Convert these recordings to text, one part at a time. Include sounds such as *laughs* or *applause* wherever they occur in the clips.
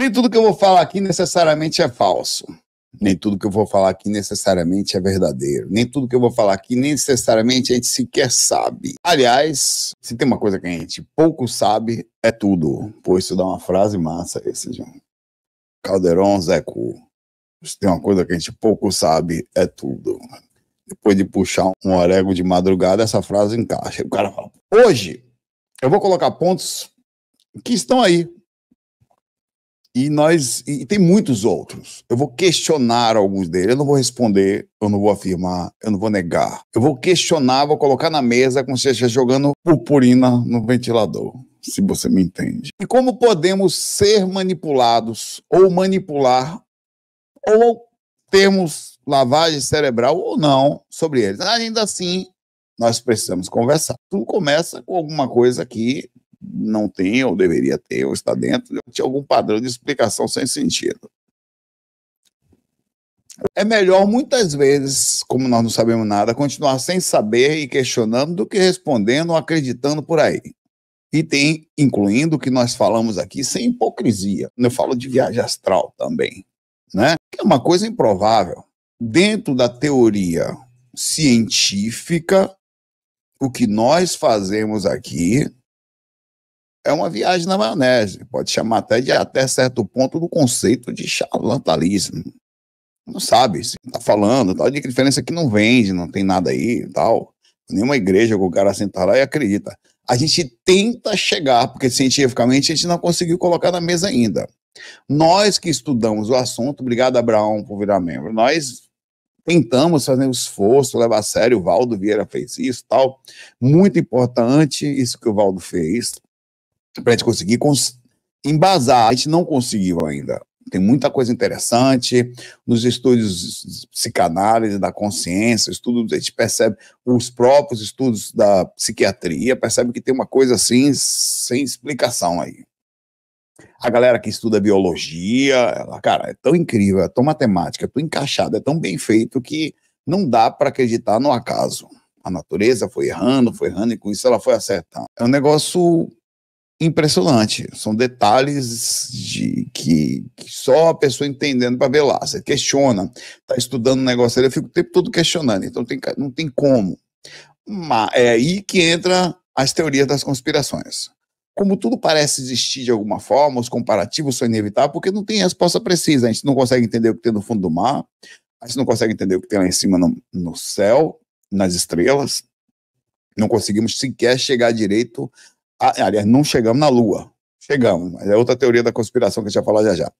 Nem tudo que eu vou falar aqui necessariamente é falso. Nem tudo que eu vou falar aqui necessariamente é verdadeiro. Nem tudo que eu vou falar aqui necessariamente a gente sequer sabe. Aliás, se tem uma coisa que a gente pouco sabe, é tudo. Pô, isso dá uma frase massa esse, João. Calderon Zeco. Se tem uma coisa que a gente pouco sabe, é tudo. Depois de puxar um orégano de madrugada, essa frase encaixa. O cara fala: Hoje eu vou colocar pontos que estão aí e nós e tem muitos outros. Eu vou questionar alguns deles. Eu não vou responder, eu não vou afirmar, eu não vou negar. Eu vou questionar, vou colocar na mesa como se estivesse jogando purpurina no ventilador, se você me entende. E como podemos ser manipulados ou manipular ou termos lavagem cerebral ou não sobre eles. Ainda assim, nós precisamos conversar. Tudo começa com alguma coisa que não tem, ou deveria ter, ou está dentro de algum padrão de explicação sem sentido. É melhor muitas vezes, como nós não sabemos nada, continuar sem saber e questionando do que respondendo ou acreditando por aí. E tem, incluindo o que nós falamos aqui, sem hipocrisia. Eu falo de viagem astral também, né? Que é uma coisa improvável. Dentro da teoria científica, o que nós fazemos aqui é uma viagem na maionese. Pode chamar até de, até certo ponto, do conceito de charlatanismo. Não sabe se está falando, tal. De diferença que não vende, não tem nada aí tal. Nenhuma igreja com o cara sentar lá e acredita. A gente tenta chegar, porque cientificamente a gente não conseguiu colocar na mesa ainda. Nós que estudamos o assunto, obrigado, Abraão, por virar membro. Nós tentamos fazer um esforço, levar a sério. O Valdo Vieira fez isso, tal. Muito importante isso que o Valdo fez para a gente conseguir cons embasar. A gente não conseguiu ainda. Tem muita coisa interessante nos estudos de psicanálise da consciência, estudos, a gente percebe os próprios estudos da psiquiatria, percebe que tem uma coisa assim sem explicação aí. A galera que estuda biologia, ela, cara, é tão incrível, é tão matemática, é tão encaixada, é tão bem feito que não dá para acreditar no acaso. A natureza foi errando, foi errando, e com isso ela foi acertando. É um negócio impressionante. São detalhes de que, que só a pessoa entendendo para ver lá. Você questiona, está estudando um negócio ali, eu fico o tempo todo questionando, então tem, não tem como. Mas é aí que entra as teorias das conspirações. Como tudo parece existir de alguma forma, os comparativos são inevitáveis, porque não tem resposta precisa. A gente não consegue entender o que tem no fundo do mar, a gente não consegue entender o que tem lá em cima no, no céu, nas estrelas. Não conseguimos sequer chegar direito aliás, não chegamos na Lua. Chegamos, mas é outra teoria da conspiração que a gente vai falar já já.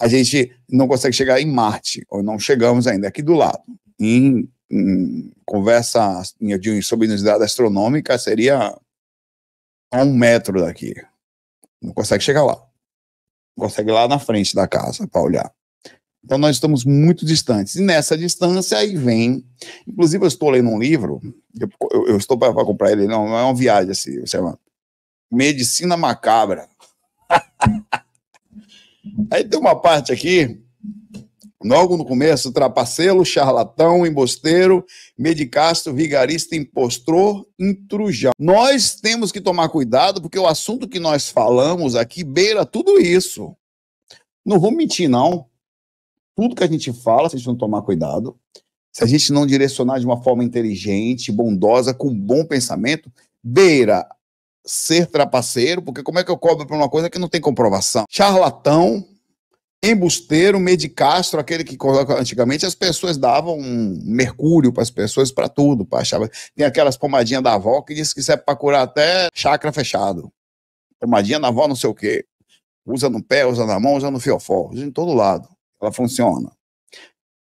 A gente não consegue chegar em Marte, ou não chegamos ainda, é aqui do lado. Em, em conversa de, sobre astronômica, seria a um metro daqui. Não consegue chegar lá. Não consegue lá na frente da casa para olhar. Então nós estamos muito distantes. E nessa distância aí vem. Inclusive, eu estou lendo um livro, eu, eu, eu estou para comprar ele, não, não, é uma viagem assim, uma, Medicina Macabra. *laughs* Aí tem uma parte aqui, logo no começo, trapacelo, charlatão, embosteiro, medicastro, vigarista, impostor, intrujão. Nós temos que tomar cuidado, porque o assunto que nós falamos aqui beira tudo isso. Não vou mentir, não. Tudo que a gente fala, se a gente não tomar cuidado, se a gente não direcionar de uma forma inteligente, bondosa, com bom pensamento, beira ser trapaceiro, porque como é que eu cobro por uma coisa que não tem comprovação? Charlatão, embusteiro, medicastro, aquele que antigamente, as pessoas davam um mercúrio para as pessoas para tudo, para achava. Tem aquelas pomadinhas da avó que diz que serve é para curar até chakra fechado. Pomadinha da avó não sei o quê. Usa no pé, usa na mão, usa no fiofó, usa em todo lado. Ela funciona.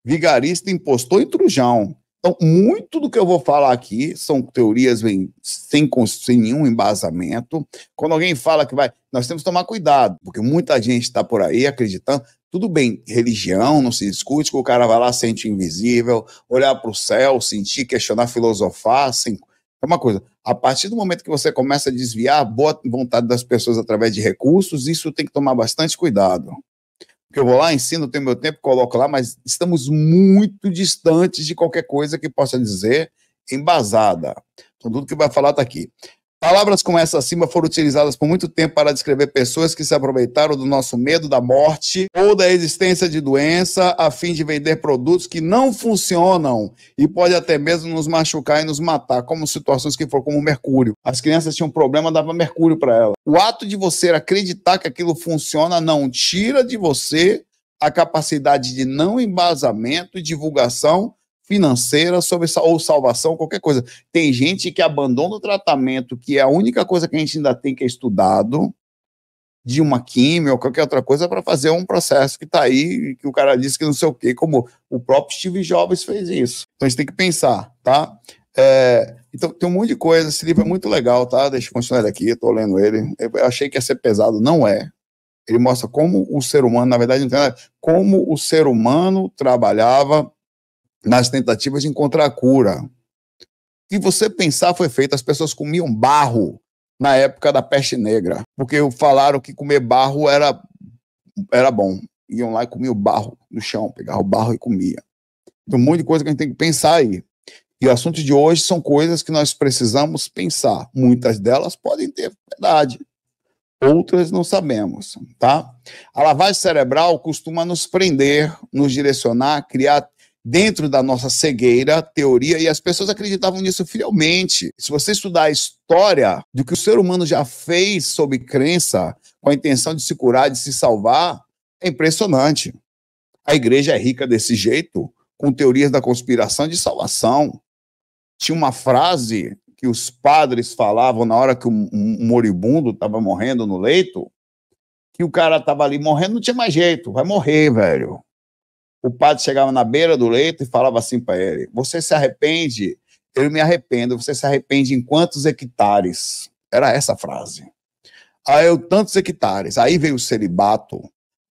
Vigarista, impostor e trujão. Então, muito do que eu vou falar aqui são teorias bem, sem, sem nenhum embasamento. Quando alguém fala que vai, nós temos que tomar cuidado, porque muita gente está por aí acreditando. Tudo bem, religião não se discute, que o cara vai lá, sente invisível, olhar para o céu, sentir, questionar, filosofar, assim. É uma coisa. A partir do momento que você começa a desviar a boa vontade das pessoas através de recursos, isso tem que tomar bastante cuidado que eu vou lá, ensino, tenho meu tempo, coloco lá, mas estamos muito distantes de qualquer coisa que possa dizer embasada. Então, tudo que vai falar está aqui. Palavras como essa acima foram utilizadas por muito tempo para descrever pessoas que se aproveitaram do nosso medo da morte ou da existência de doença a fim de vender produtos que não funcionam e pode até mesmo nos machucar e nos matar, como situações que foram como mercúrio. As crianças tinham um problema, dava mercúrio para ela. O ato de você acreditar que aquilo funciona não tira de você a capacidade de não embasamento e divulgação financeira, sobre ou salvação, qualquer coisa. Tem gente que abandona o tratamento, que é a única coisa que a gente ainda tem que é estudado, de uma química ou qualquer outra coisa, para fazer um processo que está aí, que o cara disse que não sei o quê, como o próprio Steve Jobs fez isso. Então a gente tem que pensar, tá? É, então tem um monte de coisa. Esse livro é muito legal, tá? Deixa eu continuar aqui, estou lendo ele. Eu achei que ia ser pesado, não é. Ele mostra como o ser humano, na verdade, como o ser humano trabalhava nas tentativas de encontrar a cura. O que você pensar foi feito, as pessoas comiam barro na época da peste negra, porque falaram que comer barro era, era bom. Iam lá e comiam barro no chão, pegavam o barro e comia. Então, um monte de coisa que a gente tem que pensar aí. E o assunto de hoje são coisas que nós precisamos pensar. Muitas delas podem ter verdade, outras não sabemos, tá? A lavagem cerebral costuma nos prender, nos direcionar, criar dentro da nossa cegueira, teoria, e as pessoas acreditavam nisso fielmente. Se você estudar a história do que o ser humano já fez sob crença, com a intenção de se curar, de se salvar, é impressionante. A igreja é rica desse jeito, com teorias da conspiração de salvação. Tinha uma frase que os padres falavam na hora que um, um moribundo estava morrendo no leito, que o cara estava ali morrendo, não tinha mais jeito, vai morrer, velho o padre chegava na beira do leito e falava assim para ele: Você se arrepende? Eu me arrependo. Você se arrepende em quantos hectares? Era essa a frase. Aí eu, tantos hectares. Aí veio o celibato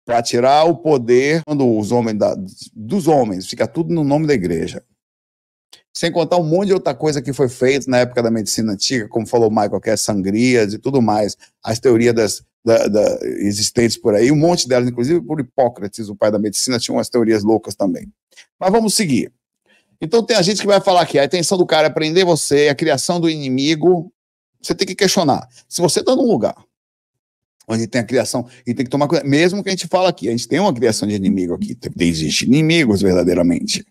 para tirar o poder dos homens, da, dos homens. Fica tudo no nome da igreja. Sem contar um monte de outra coisa que foi feita na época da medicina antiga, como falou Michael, que é sangrias e tudo mais, as teorias das da, da, existentes por aí, um monte delas, inclusive por Hipócrates, o pai da medicina, tinha umas teorias loucas também. Mas vamos seguir. Então tem a gente que vai falar que a intenção do cara é prender você, a criação do inimigo. Você tem que questionar. Se você está num lugar onde tem a criação, e tem que tomar cuidado, mesmo que a gente fala aqui, a gente tem uma criação de inimigo aqui, existem existe inimigos verdadeiramente.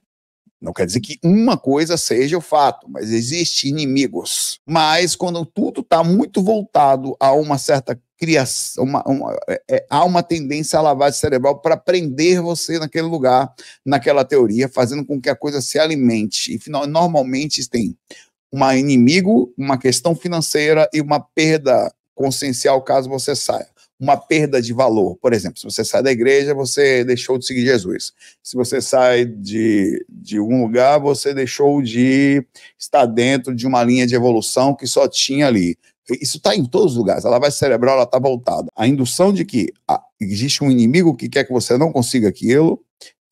Não quer dizer que uma coisa seja o fato, mas existem inimigos. Mas quando tudo está muito voltado a uma certa criação, uma, uma, é, é há uma tendência à lavagem cerebral para prender você naquele lugar, naquela teoria, fazendo com que a coisa se alimente. E final, normalmente tem um inimigo, uma questão financeira e uma perda consciencial caso você saia uma perda de valor. Por exemplo, se você sai da igreja, você deixou de seguir Jesus. Se você sai de, de um lugar, você deixou de estar dentro de uma linha de evolução que só tinha ali. Isso está em todos os lugares. A celebrar, cerebral está voltada. A indução de que ah, existe um inimigo que quer que você não consiga aquilo,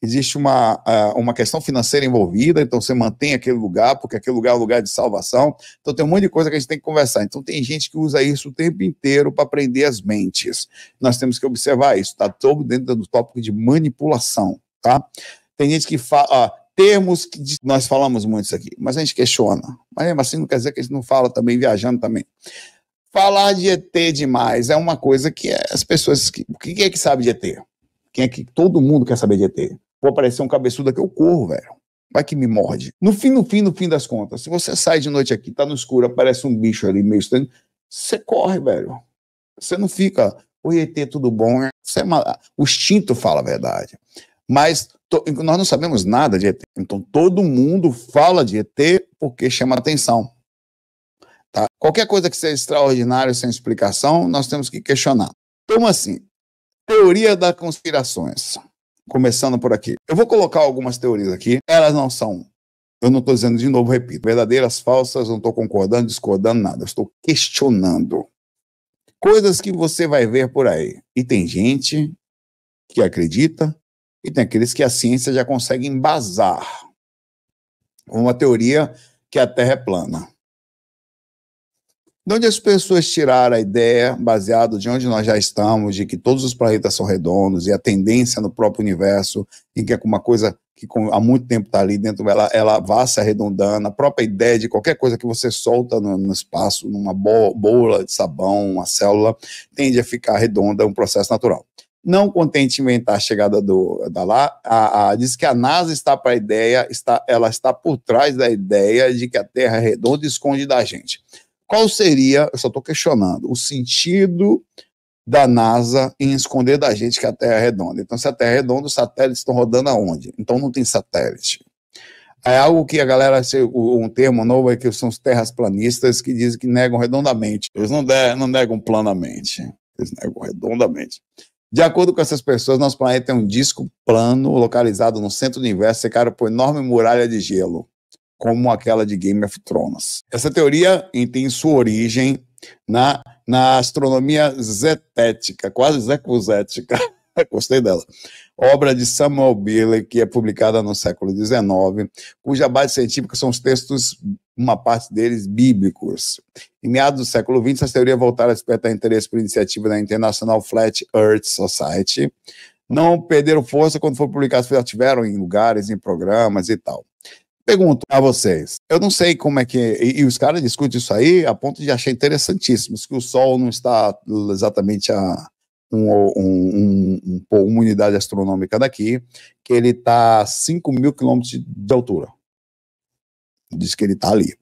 existe uma, uma questão financeira envolvida, então você mantém aquele lugar, porque aquele lugar é um lugar de salvação. Então tem um monte de coisa que a gente tem que conversar. Então tem gente que usa isso o tempo inteiro para prender as mentes. Nós temos que observar isso, está todo dentro do tópico de manipulação, tá? Tem gente que fala, termos que nós falamos muito isso aqui, mas a gente questiona. Mas mesmo assim não quer dizer que a gente não fala também, viajando também. Falar de ET demais é uma coisa que é, as pessoas. Que, quem é que sabe de ET? Quem é que todo mundo quer saber de ET? Vou aparecer um cabeçudo aqui, eu corro, velho. Vai que me morde. No fim, no fim, no fim das contas, se você sai de noite aqui, tá no escuro, aparece um bicho ali meio estranho, você corre, velho. Você não fica, oi ET, tudo bom? Você é mal... O instinto fala a verdade. Mas to... nós não sabemos nada de ET. Então todo mundo fala de ET porque chama atenção. Tá? Qualquer coisa que seja extraordinária, sem explicação, nós temos que questionar. Então, assim, teoria das conspirações começando por aqui. Eu vou colocar algumas teorias aqui. Elas não são, eu não estou dizendo de novo, repito, verdadeiras, falsas, não estou concordando, discordando, nada. Eu estou questionando. Coisas que você vai ver por aí. E tem gente que acredita e tem aqueles que a ciência já consegue embasar. Uma teoria que a Terra é plana de onde as pessoas tiraram a ideia, baseado de onde nós já estamos, de que todos os planetas são redondos e a tendência no próprio universo, em que é uma coisa que há muito tempo está ali dentro, ela, ela vá se arredondando, a própria ideia de qualquer coisa que você solta no, no espaço, numa bo bola de sabão, uma célula, tende a ficar redonda, é um processo natural. Não contente inventar a chegada do, da lá, a, a, diz que a NASA está para a ideia, está, ela está por trás da ideia de que a Terra é redonda e esconde da gente. Qual seria, eu só estou questionando, o sentido da NASA em esconder da gente que a Terra é redonda. Então, se a Terra é redonda, os satélites estão rodando aonde? Então não tem satélite. É algo que a galera, um termo novo é que são os terrasplanistas que dizem que negam redondamente. Eles não, de, não negam planamente, eles negam redondamente. De acordo com essas pessoas, nosso planeta é um disco plano localizado no centro do universo, secado por enorme muralha de gelo como aquela de Game of Thrones. Essa teoria tem sua origem na, na astronomia zetética, quase zecuzética, *laughs* gostei dela, obra de Samuel Biller, que é publicada no século XIX, cuja base científica são os textos, uma parte deles, bíblicos. Em meados do século XX, essa teoria voltaram a despertar interesse por iniciativa da International Flat Earth Society, não perderam força quando foram publicados, já tiveram em lugares, em programas e tal. Pergunto a vocês, eu não sei como é que. E, e os caras discutem isso aí a ponto de achar interessantíssimo, que o Sol não está exatamente a, um, um, um, uma unidade astronômica daqui, que ele está a 5 mil quilômetros de altura. Diz que ele está ali.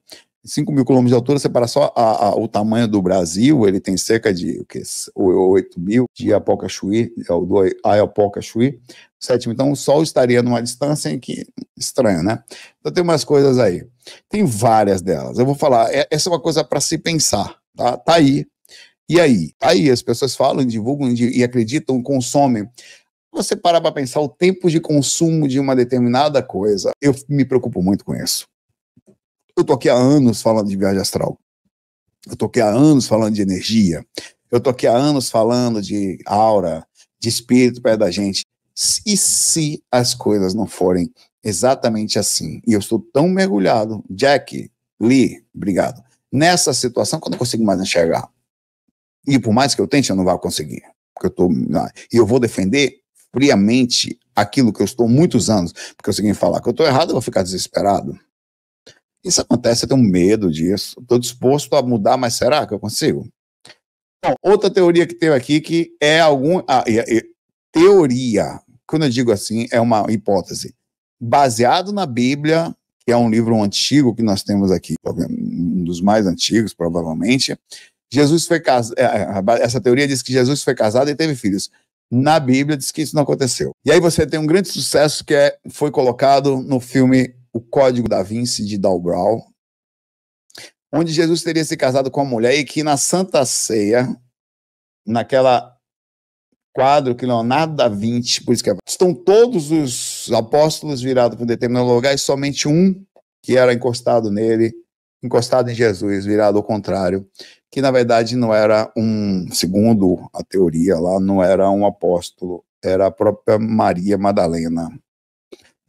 5 mil quilômetros de altura, você para só a, a, o tamanho do Brasil, ele tem cerca de o que, 8 mil de Apocachuí, é do Ayapocachuí, 7 mil. Então, o Sol estaria numa distância em que. Estranho, né? Então, tem umas coisas aí. Tem várias delas. Eu vou falar, é, essa é uma coisa para se pensar, tá? Tá aí. E aí? Tá aí, as pessoas falam, divulgam e acreditam, consomem você parar para pensar o tempo de consumo de uma determinada coisa, eu me preocupo muito com isso. Eu tô aqui há anos falando de viagem astral. Eu tô aqui há anos falando de energia. Eu tô aqui há anos falando de aura, de espírito perto da gente. E se as coisas não forem exatamente assim? E eu estou tão mergulhado, Jack, Lee, obrigado, nessa situação que eu não consigo mais enxergar. E por mais que eu tente, eu não vou conseguir. Porque eu tô, e eu vou defender friamente aquilo que eu estou muitos anos. Porque eu é consegui falar que eu estou errado, eu vou ficar desesperado. Isso acontece, eu tenho medo disso. Estou disposto a mudar, mas será que eu consigo? outra teoria que tem aqui que é algum. Ah, teoria, quando eu digo assim, é uma hipótese. Baseado na Bíblia, que é um livro antigo que nós temos aqui, um dos mais antigos, provavelmente. Jesus foi casado. É, é, essa teoria diz que Jesus foi casado e teve filhos. Na Bíblia diz que isso não aconteceu. E aí você tem um grande sucesso que é, foi colocado no filme o Código da Vinci de Dal onde Jesus teria se casado com uma mulher e que na Santa Ceia, naquela quadro que Leonardo da Vinci, por isso que é, estão todos os apóstolos virados para um determinado lugar e somente um que era encostado nele, encostado em Jesus, virado ao contrário, que na verdade não era um, segundo a teoria lá, não era um apóstolo, era a própria Maria Madalena,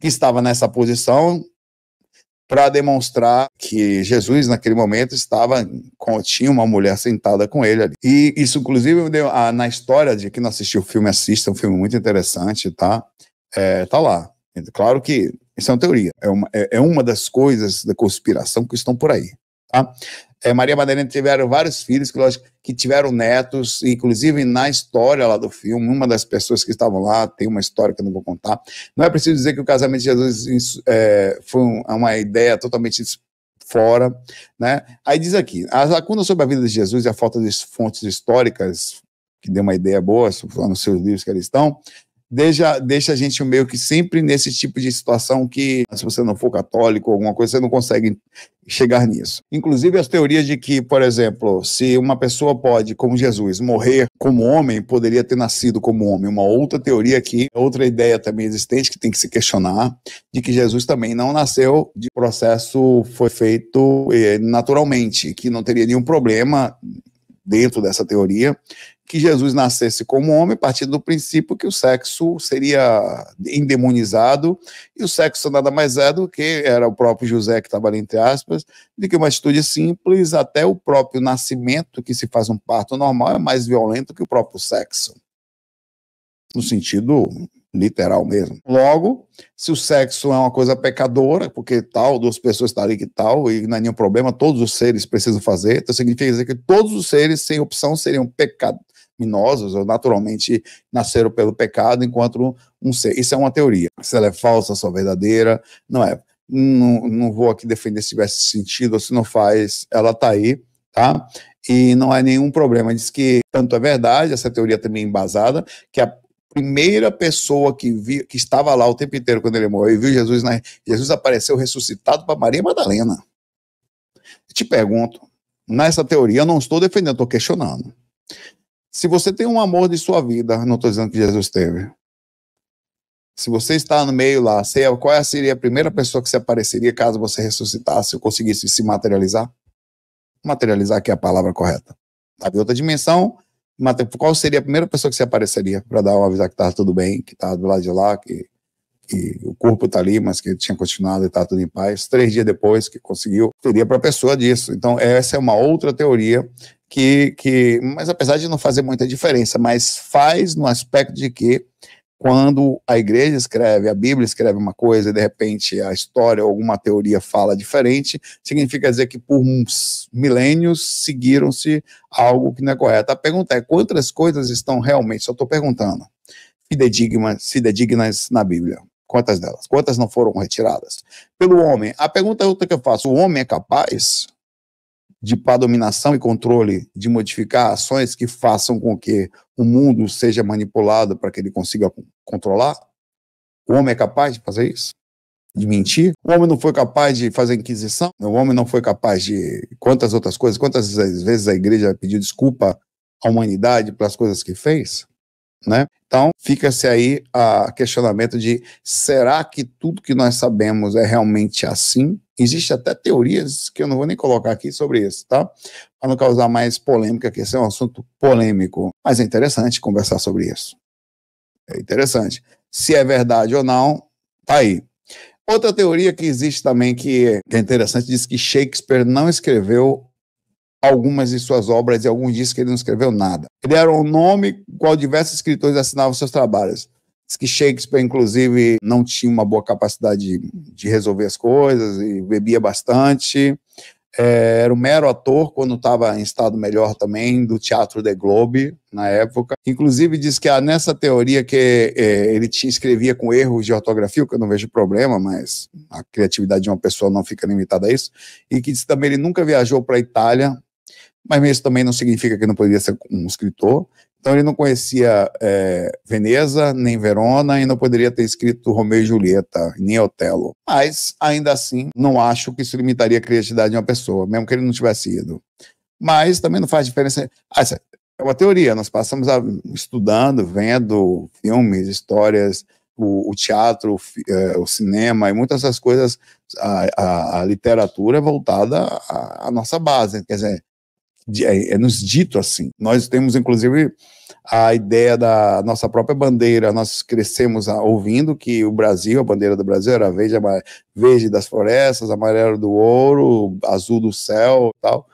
que estava nessa posição para demonstrar que Jesus, naquele momento, estava com, tinha uma mulher sentada com ele ali. E isso, inclusive, deu, na história de quem não assistiu o filme, assista, é um filme muito interessante, tá? É, tá lá. Claro que isso é uma teoria, é uma, é, é uma das coisas da conspiração que estão por aí. Tá? é, Maria Madalena tiveram vários filhos que, lógico, que tiveram netos, inclusive na história lá do filme, uma das pessoas que estavam lá tem uma história que eu não vou contar. Não é preciso dizer que o casamento de Jesus é, foi é uma ideia totalmente fora, né? Aí diz aqui, as lacunas sobre a vida de Jesus e a falta de fontes históricas, que deu uma ideia boa lá nos seus livros que eles estão, deixa, deixa a gente meio que sempre nesse tipo de situação que, se você não for católico ou alguma coisa, você não consegue chegar nisso. Inclusive as teorias de que, por exemplo, se uma pessoa pode, como Jesus, morrer como homem, poderia ter nascido como homem. Uma outra teoria aqui, outra ideia também existente que tem que se questionar, de que Jesus também não nasceu de processo foi feito eh, naturalmente, que não teria nenhum problema dentro dessa teoria que Jesus nascesse como homem, partindo do princípio que o sexo seria endemonizado, e o sexo nada mais é do que, era o próprio José que estava ali entre aspas, de que uma atitude simples, até o próprio nascimento, que se faz um parto normal, é mais violento que o próprio sexo. No sentido literal mesmo. Logo, se o sexo é uma coisa pecadora, porque tal, duas pessoas estarem ali que tal, e não é nenhum problema, todos os seres precisam fazer, então significa dizer que todos os seres, sem opção, seriam pecados pecaminosos ou naturalmente nasceram pelo pecado enquanto um ser. Isso é uma teoria. Se ela é falsa, só verdadeira, não é. Não, não vou aqui defender se tivesse sentido ou se não faz, ela está aí, tá? E não há nenhum problema. Diz que tanto é verdade, essa teoria também tá é embasada, que a primeira pessoa que vi, que estava lá o tempo inteiro quando ele morreu e viu Jesus, né? Jesus apareceu ressuscitado para Maria Madalena. Eu te pergunto, nessa teoria eu não estou defendendo, estou questionando. Se você tem um amor de sua vida, não estou dizendo que Jesus teve. Se você está no meio lá, é, qual é, seria a primeira pessoa que se apareceria caso você ressuscitasse ou conseguisse se materializar? Materializar que é a palavra correta. Havia outra dimensão, qual seria a primeira pessoa que se apareceria para dar um avisar que estava tudo bem, que estava do lado de lá, que que o corpo está ali, mas que ele tinha continuado e está tudo em paz. Três dias depois que conseguiu, teria para a pessoa disso. Então, essa é uma outra teoria que, que, mas apesar de não fazer muita diferença, mas faz no aspecto de que quando a igreja escreve, a Bíblia escreve uma coisa e de repente a história ou alguma teoria fala diferente, significa dizer que por uns milênios seguiram-se algo que não é correto. A pergunta é quantas coisas estão realmente, só estou perguntando, fidedignas, fidedignas na Bíblia? Quantas delas? Quantas não foram retiradas? Pelo homem. A pergunta é outra que eu faço: o homem é capaz de, para dominação e controle, de modificar ações que façam com que o mundo seja manipulado para que ele consiga controlar? O homem é capaz de fazer isso? de mentir. O homem não foi capaz de fazer inquisição. O homem não foi capaz de quantas outras coisas, quantas vezes a igreja pediu desculpa à humanidade pelas coisas que fez. Né? Então, fica-se aí o questionamento de será que tudo que nós sabemos é realmente assim? Existem até teorias que eu não vou nem colocar aqui sobre isso, tá? Para não causar mais polêmica, que esse é um assunto polêmico. Mas é interessante conversar sobre isso. É interessante. Se é verdade ou não, tá aí. Outra teoria que existe também que é interessante diz que Shakespeare não escreveu algumas de suas obras e alguns discos que ele não escreveu nada. Ele era um nome qual diversos escritores assinavam seus trabalhos. Diz que Shakespeare, inclusive, não tinha uma boa capacidade de, de resolver as coisas e bebia bastante. É, era um mero ator quando estava em estado melhor também, do Teatro The Globe, na época. Inclusive, diz que ah, nessa teoria que é, ele te escrevia com erros de ortografia, que eu não vejo problema, mas a criatividade de uma pessoa não fica limitada a isso, e que diz também ele nunca viajou para a Itália mas isso também não significa que não poderia ser um escritor. Então ele não conhecia é, Veneza, nem Verona, e não poderia ter escrito Romeu e Julieta, nem Otelo. Mas, ainda assim, não acho que isso limitaria a criatividade de uma pessoa, mesmo que ele não tivesse ido. Mas também não faz diferença. Essa ah, é, é uma teoria, nós passamos a, estudando, vendo filmes, histórias, o, o teatro, o, é, o, cinema e muitas dessas coisas, a, a, a literatura é voltada à nossa base. Quer dizer, é, é nos dito assim. Nós temos, inclusive, a ideia da nossa própria bandeira. Nós crescemos ah, ouvindo que o Brasil, a bandeira do Brasil era verde, verde das florestas, amarelo do ouro, azul do céu tal.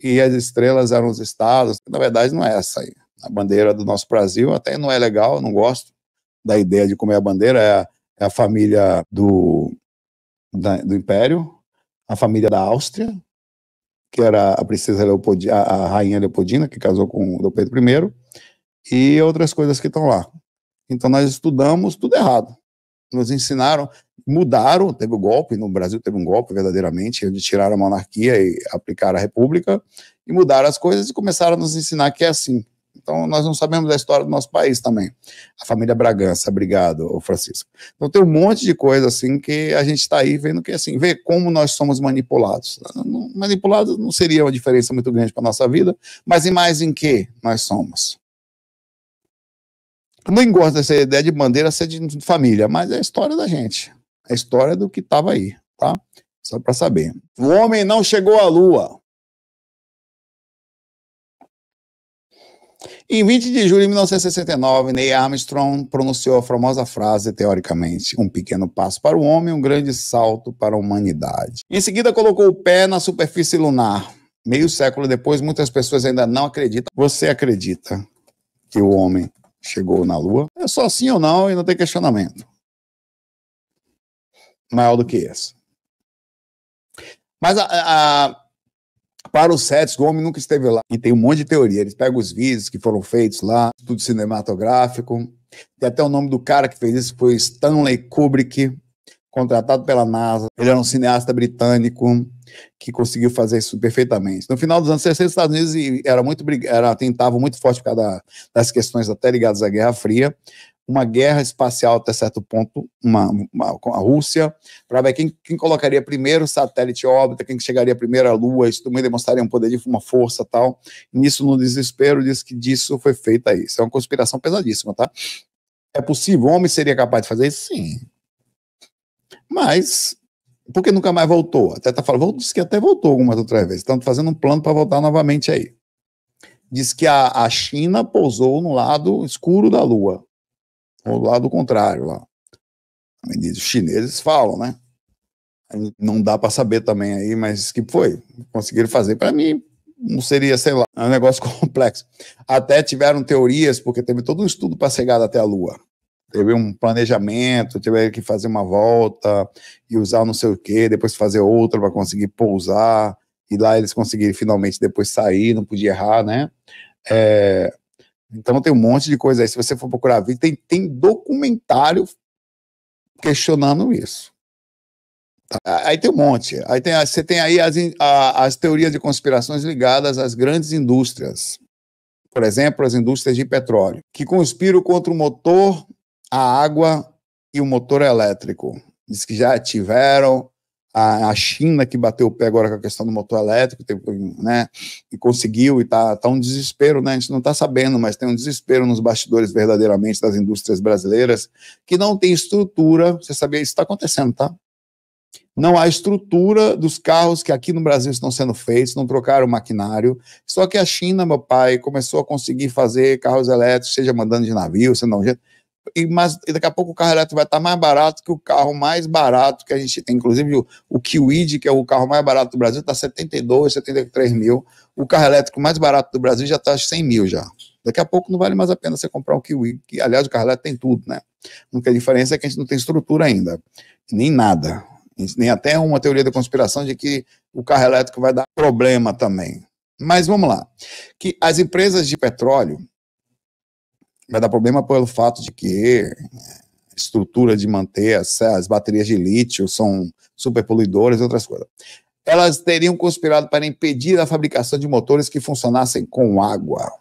E as estrelas eram os estados. Na verdade, não é essa aí. A bandeira do nosso Brasil até não é legal, não gosto da ideia de como é a bandeira. É a, é a família do, da, do Império, a família da Áustria, que era a princesa Leopoldina, a, a rainha Leopoldina, que casou com o Pedro I, e outras coisas que estão lá. Então nós estudamos tudo errado. Nos ensinaram, mudaram, teve um golpe, no Brasil teve um golpe verdadeiramente, onde tiraram a monarquia e aplicaram a república, e mudaram as coisas e começaram a nos ensinar que é assim. Então, nós não sabemos da história do nosso país também. A família Bragança, obrigado, Francisco. Então, tem um monte de coisa assim que a gente está aí vendo que, assim, vê como nós somos manipulados. Manipulados não seria uma diferença muito grande para a nossa vida, mas e mais em que nós somos. Eu não gosto dessa ideia de bandeira ser de família, mas é a história da gente. É a história do que estava aí, tá? Só para saber. O homem não chegou à lua. Em 20 de julho de 1969, Neil Armstrong pronunciou a famosa frase, teoricamente, um pequeno passo para o homem, um grande salto para a humanidade. Em seguida, colocou o pé na superfície lunar. Meio século depois, muitas pessoas ainda não acreditam. Você acredita que o homem chegou na Lua? É só sim ou não e não tem questionamento. Maior do que esse. Mas a, a para os sets, Gomes nunca esteve lá. E tem um monte de teoria. Eles pegam os vídeos que foram feitos lá, tudo cinematográfico. Tem até o nome do cara que fez isso, foi Stanley Kubrick, contratado pela NASA. Ele era um cineasta britânico que conseguiu fazer isso perfeitamente. No final dos anos 60, os Estados Unidos era muito, era, tentavam muito forte por causa da, das questões até ligadas à Guerra Fria, uma guerra espacial até certo ponto, uma, uma com a Rússia, para ver quem, quem colocaria primeiro o satélite óbvia órbita, quem chegaria primeiro à Lua, isso também demonstraria um poder de uma força tal. nisso, no desespero, diz que disso foi feita isso. É uma conspiração pesadíssima, tá? É possível? O homem seria capaz de fazer isso? Sim. Mas, por que nunca mais voltou? Até tá falando, disse que até voltou algumas outras vezes. Estão fazendo um plano para voltar novamente aí. Diz que a, a China pousou no lado escuro da Lua no lado contrário lá. Os chineses falam, né? Não dá para saber também aí, mas que foi? Conseguiram fazer. Para mim, não seria, sei lá, é um negócio *laughs* complexo. Até tiveram teorias, porque teve todo um estudo para chegar até a Lua. Teve um planejamento, tiveram que fazer uma volta e usar não sei o quê, depois fazer outra para conseguir pousar. E lá eles conseguiram finalmente depois sair, não podia errar, né? É, então tem um monte de coisa aí. Se você for procurar vídeo, tem, tem documentário questionando isso. Tá? Aí tem um monte. Aí tem, você tem aí as, as teorias de conspirações ligadas às grandes indústrias. Por exemplo, as indústrias de petróleo, que conspiram contra o motor, a água e o motor elétrico. Diz que já tiveram a, a, China que bateu o pé agora com a questão do motor elétrico, né, e conseguiu, e tá, tá um desespero, né, a gente não está sabendo, mas tem um desespero nos bastidores verdadeiramente das indústrias brasileiras, que não tem estrutura, você sabia, isso está acontecendo, tá? Não há estrutura dos carros que aqui no Brasil estão sendo feitos, não trocaram o maquinário. Só que a China, meu pai, começou a conseguir fazer carros elétricos, seja mandando de navio, seja não e, mas, e daqui a pouco o carro elétrico vai estar tá mais barato que o carro mais barato que a gente tem. Inclusive, o, o Kiwid, que é o carro mais barato do Brasil, está 72, 73 mil. O carro elétrico mais barato do Brasil já está 100 mil já. Daqui a pouco não vale mais a pena você comprar um Kiwi, que, aliás, o carro elétrico tem tudo, né? É a única diferença é que a gente não tem estrutura ainda, nem nada. Nem até uma teoria da conspiração de que o carro elétrico vai dar problema também. Mas vamos lá. Que as empresas de petróleo vai dar problema pelo fato de que a né, estrutura de manter as, as baterias de lítio são super poluidoras e outras coisas. Elas teriam conspirado para impedir a fabricação de motores que funcionassem com água.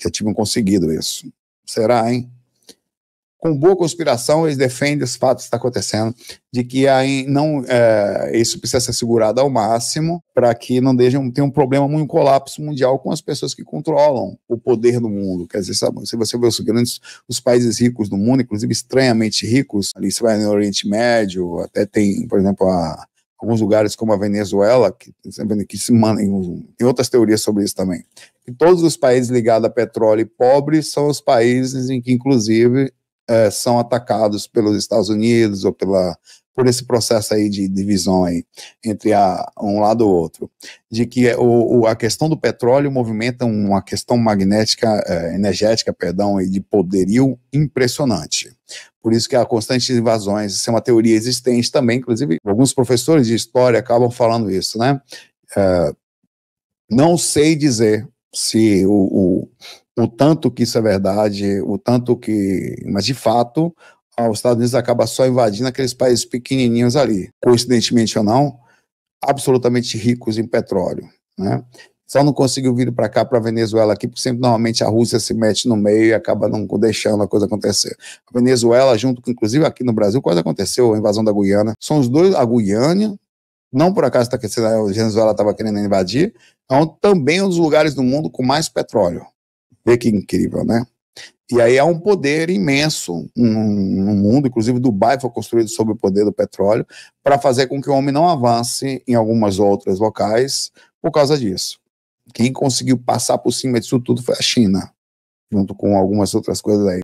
Já tinham conseguido isso. Será, hein? com boa conspiração, eles defendem os fatos que está acontecendo, de que aí não, é, isso precisa ser segurado ao máximo para que não deixem tenha um problema, um colapso mundial com as pessoas que controlam o poder do mundo. Quer dizer, sabe, se você vê os grandes, os países ricos do mundo, inclusive estranhamente ricos, ali você vai no Oriente Médio, até tem, por exemplo, a, alguns lugares como a Venezuela, que, que se mandem, tem outras teorias sobre isso também. E todos os países ligados a petróleo e pobres são os países em que, inclusive, é, são atacados pelos Estados Unidos ou pela por esse processo aí de divisão aí, entre a, um lado ou outro, de que é o, o, a questão do petróleo movimenta uma questão magnética, é, energética, perdão, e de poderio impressionante. Por isso que há constantes invasões, isso é uma teoria existente também, inclusive alguns professores de história acabam falando isso, né? É, não sei dizer se o, o o tanto que isso é verdade, o tanto que. Mas, de fato, os Estados Unidos acaba só invadindo aqueles países pequenininhos ali, coincidentemente ou não, absolutamente ricos em petróleo. Né? Só não conseguiu vir para cá, para a Venezuela aqui, porque sempre normalmente a Rússia se mete no meio e acaba não deixando a coisa acontecer. A Venezuela, junto com, inclusive aqui no Brasil, quase aconteceu a invasão da Guiana. São os dois, a Guiana, não por acaso tá, a Venezuela estava querendo invadir, então, também um dos lugares do mundo com mais petróleo. Vê que incrível, né? E aí há um poder imenso no mundo, inclusive Dubai foi construído sob o poder do petróleo, para fazer com que o homem não avance em algumas outras locais por causa disso. Quem conseguiu passar por cima disso tudo foi a China, junto com algumas outras coisas aí.